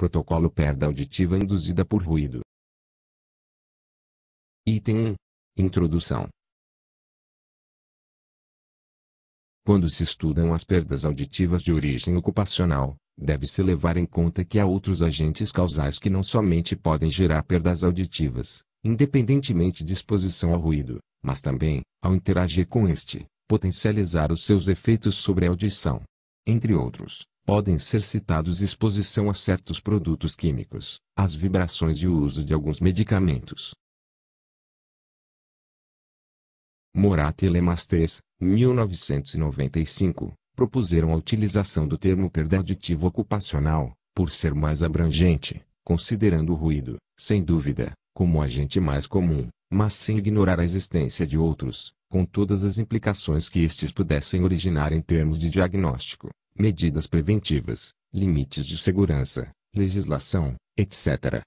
Protocolo perda auditiva induzida por ruído. Item 1. Introdução. Quando se estudam as perdas auditivas de origem ocupacional, deve-se levar em conta que há outros agentes causais que não somente podem gerar perdas auditivas, independentemente de exposição ao ruído, mas também, ao interagir com este, potencializar os seus efeitos sobre a audição. Entre outros, podem ser citados exposição a certos produtos químicos, as vibrações e o uso de alguns medicamentos. Morat e Lemastez, 1995, propuseram a utilização do termo perda aditiva ocupacional, por ser mais abrangente, considerando o ruído, sem dúvida, como agente mais comum, mas sem ignorar a existência de outros, com todas as implicações que estes pudessem originar em termos de diagnóstico medidas preventivas, limites de segurança, legislação, etc.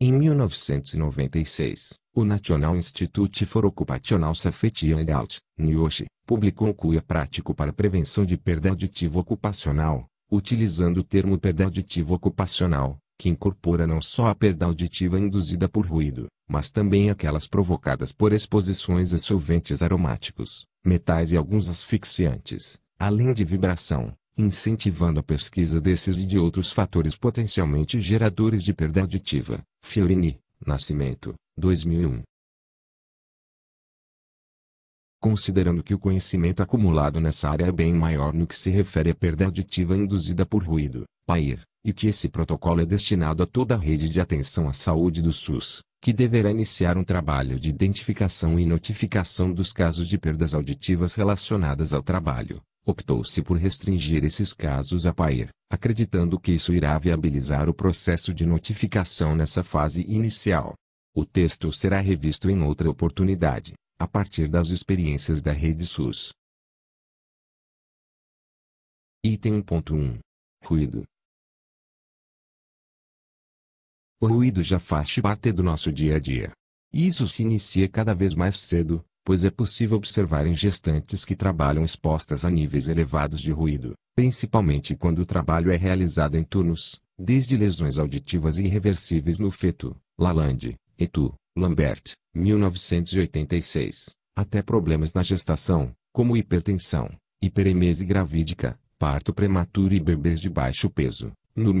Em 1996, o National Institute for Occupational Safety and Health, NIOSH, publicou um CUIA prático para prevenção de perda auditiva ocupacional, utilizando o termo perda auditiva ocupacional, que incorpora não só a perda auditiva induzida por ruído, mas também aquelas provocadas por exposições a solventes aromáticos, metais e alguns asfixiantes, além de vibração, incentivando a pesquisa desses e de outros fatores potencialmente geradores de perda auditiva. Fiorini, Nascimento, 2001. Considerando que o conhecimento acumulado nessa área é bem maior no que se refere à perda auditiva induzida por ruído, Pair, e que esse protocolo é destinado a toda a rede de atenção à saúde do SUS, que deverá iniciar um trabalho de identificação e notificação dos casos de perdas auditivas relacionadas ao trabalho. Optou-se por restringir esses casos a PAIR, acreditando que isso irá viabilizar o processo de notificação nessa fase inicial. O texto será revisto em outra oportunidade, a partir das experiências da rede SUS. Item 1.1 Ruído O ruído já faz parte do nosso dia a dia. E isso se inicia cada vez mais cedo, pois é possível observar em gestantes que trabalham expostas a níveis elevados de ruído, principalmente quando o trabalho é realizado em turnos, desde lesões auditivas irreversíveis no feto, Lalande, Etu, Lambert, 1986, até problemas na gestação, como hipertensão, hiperemese gravídica, parto prematuro e bebês de baixo peso, no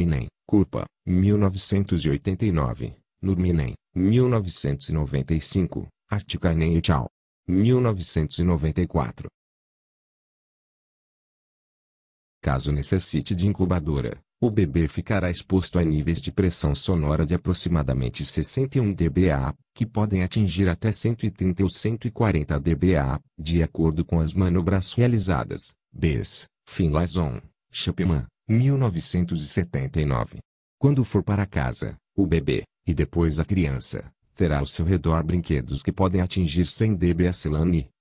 Curpa, 1989, Nurminen, 1995, Artikainen et al. 1994. Caso necessite de incubadora, o bebê ficará exposto a níveis de pressão sonora de aproximadamente 61 dBA, que podem atingir até 130 ou 140 dBA, de acordo com as manobras realizadas. Bes, Finlayson, Chapman, 1979. Quando for para casa, o bebê, e depois a criança, terá ao seu redor brinquedos que podem atingir 100 dB a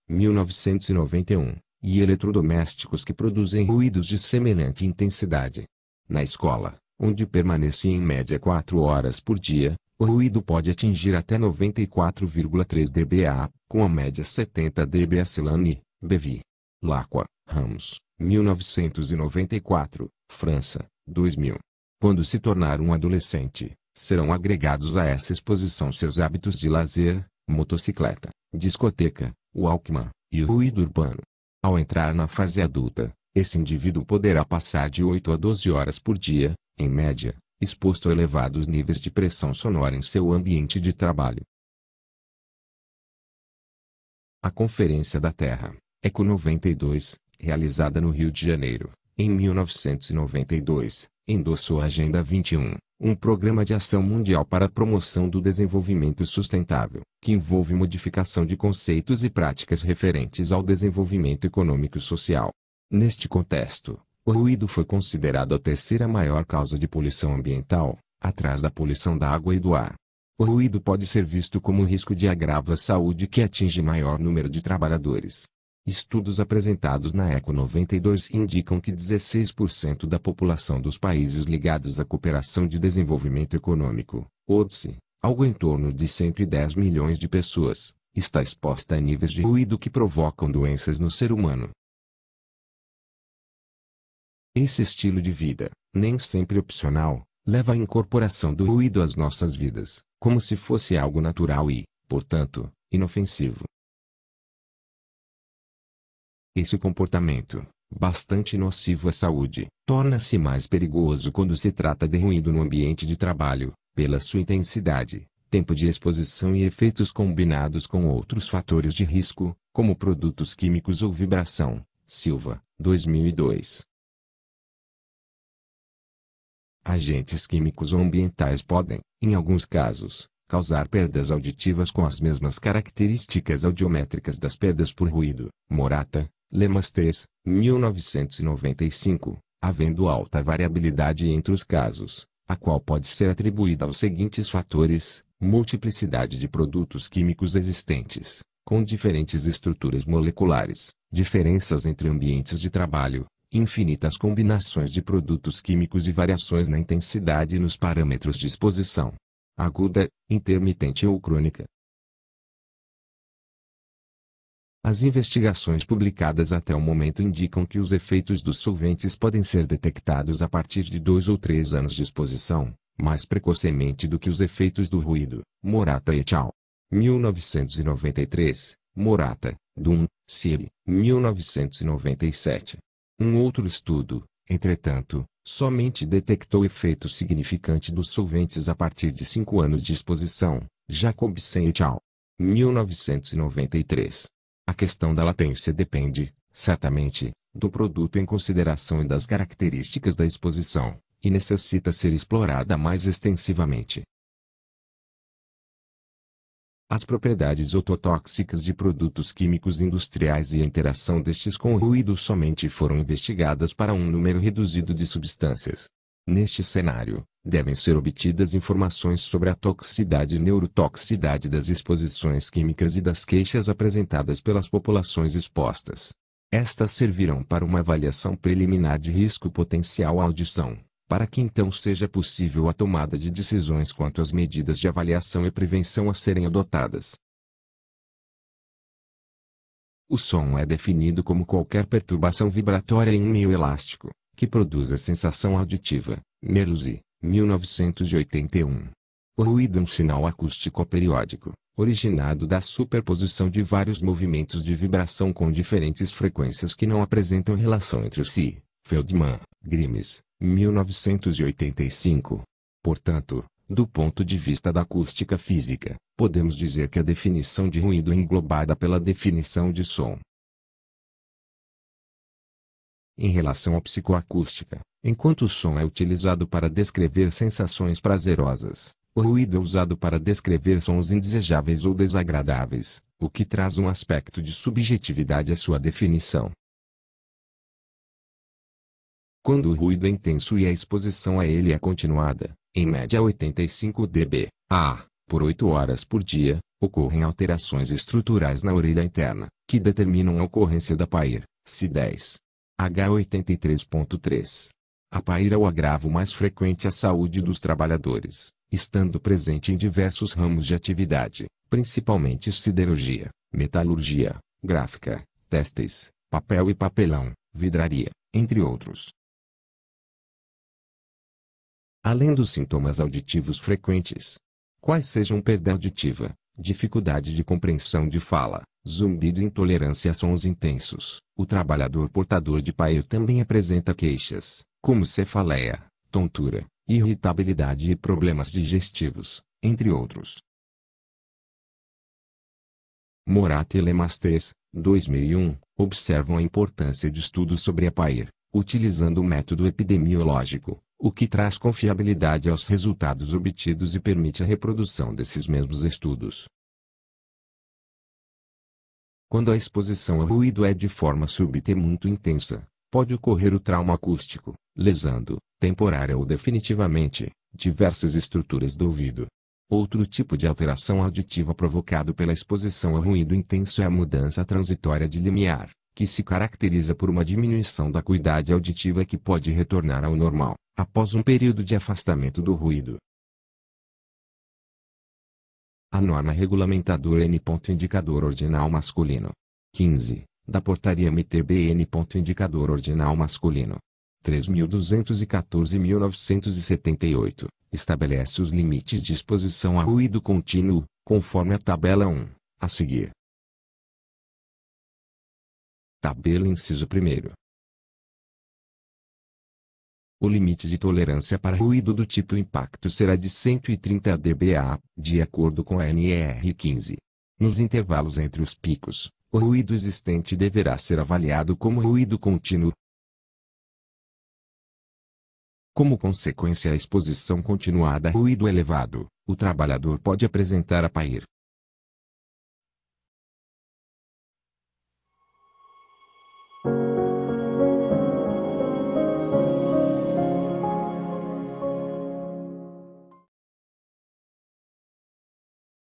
1991, e eletrodomésticos que produzem ruídos de semelhante intensidade. Na escola, onde permanece em média 4 horas por dia, o ruído pode atingir até 94,3 dBA, com a média 70 dBA Celane, Bevi. Lacqua, Ramos, 1994, França, 2000. Quando se tornar um adolescente, serão agregados a essa exposição seus hábitos de lazer, motocicleta, discoteca, Walkman e o ruído urbano. Ao entrar na fase adulta, esse indivíduo poderá passar de 8 a 12 horas por dia, em média, exposto a elevados níveis de pressão sonora em seu ambiente de trabalho. A Conferência da Terra, Eco 92, realizada no Rio de Janeiro, em 1992, endossou a Agenda 21, um programa de ação mundial para a promoção do desenvolvimento sustentável, que envolve modificação de conceitos e práticas referentes ao desenvolvimento econômico e social. Neste contexto, o ruído foi considerado a terceira maior causa de poluição ambiental, atrás da poluição da água e do ar. O ruído pode ser visto como um risco de agravo à saúde que atinge maior número de trabalhadores. Estudos apresentados na ECO 92 indicam que 16% da população dos países ligados à Cooperação de Desenvolvimento Econômico, (ODSE), algo em torno de 110 milhões de pessoas, está exposta a níveis de ruído que provocam doenças no ser humano. Esse estilo de vida, nem sempre opcional, leva à incorporação do ruído às nossas vidas, como se fosse algo natural e, portanto, inofensivo. Esse comportamento, bastante nocivo à saúde, torna-se mais perigoso quando se trata de ruído no ambiente de trabalho, pela sua intensidade, tempo de exposição e efeitos combinados com outros fatores de risco, como produtos químicos ou vibração. Silva, 2002. Agentes químicos ou ambientais podem, em alguns casos, causar perdas auditivas com as mesmas características audiométricas das perdas por ruído. Morata, Lemastez, 1995, havendo alta variabilidade entre os casos, a qual pode ser atribuída aos seguintes fatores, multiplicidade de produtos químicos existentes, com diferentes estruturas moleculares, diferenças entre ambientes de trabalho, infinitas combinações de produtos químicos e variações na intensidade e nos parâmetros de exposição aguda, intermitente ou crônica, as investigações publicadas até o momento indicam que os efeitos dos solventes podem ser detectados a partir de dois ou três anos de exposição, mais precocemente do que os efeitos do ruído. Morata et al. 1993, Morata, Dun, Cib, 1997. Um outro estudo, entretanto, somente detectou efeito significante dos solventes a partir de cinco anos de exposição, Jacobsen et al. 1993. A questão da latência depende, certamente, do produto em consideração e das características da exposição, e necessita ser explorada mais extensivamente. As propriedades ototóxicas de produtos químicos industriais e a interação destes com o ruído somente foram investigadas para um número reduzido de substâncias. Neste cenário, devem ser obtidas informações sobre a toxicidade e neurotoxicidade das exposições químicas e das queixas apresentadas pelas populações expostas. Estas servirão para uma avaliação preliminar de risco potencial à audição, para que então seja possível a tomada de decisões quanto às medidas de avaliação e prevenção a serem adotadas. O som é definido como qualquer perturbação vibratória em um meio elástico que produz a sensação auditiva. Merusi, 1981. O ruído é um sinal acústico periódico, originado da superposição de vários movimentos de vibração com diferentes frequências que não apresentam relação entre si. Feldman, Grimes, 1985. Portanto, do ponto de vista da acústica física, podemos dizer que a definição de ruído é englobada pela definição de som. Em relação à psicoacústica, enquanto o som é utilizado para descrever sensações prazerosas, o ruído é usado para descrever sons indesejáveis ou desagradáveis, o que traz um aspecto de subjetividade à sua definição. Quando o ruído é intenso e a exposição a ele é continuada, em média 85 dB, a, por 8 horas por dia, ocorrem alterações estruturais na orelha interna, que determinam a ocorrência da PAIR, C10, H83.3. A paira é o agravo mais frequente à saúde dos trabalhadores, estando presente em diversos ramos de atividade, principalmente siderurgia, metalurgia, gráfica, têxteis, papel e papelão, vidraria, entre outros. Além dos sintomas auditivos frequentes, quais sejam perda auditiva, dificuldade de compreensão de fala, zumbido e intolerância a sons intensos. O trabalhador portador de paio também apresenta queixas, como cefaleia, tontura, irritabilidade e problemas digestivos, entre outros. Morata e Lemas 2001, observam a importância de estudos sobre a PAIR, utilizando o método epidemiológico, o que traz confiabilidade aos resultados obtidos e permite a reprodução desses mesmos estudos, quando a exposição ao ruído é de forma súbita e muito intensa, pode ocorrer o trauma acústico, lesando, temporária ou definitivamente, diversas estruturas do ouvido. Outro tipo de alteração auditiva provocado pela exposição ao ruído intenso é a mudança transitória de limiar, que se caracteriza por uma diminuição da acuidade auditiva que pode retornar ao normal, após um período de afastamento do ruído a norma regulamentadora N. Indicador ordinal masculino. 15. Da portaria MTBN. Indicador ordinal masculino. 3.214.978 estabelece os limites de exposição a ruído contínuo, conforme a tabela 1, a seguir. Tabela inciso 1. O limite de tolerância para ruído do tipo impacto será de 130 dBA, de acordo com a NR 15. Nos intervalos entre os picos, o ruído existente deverá ser avaliado como ruído contínuo. Como consequência à exposição continuada a ruído elevado, o trabalhador pode apresentar a PAIR,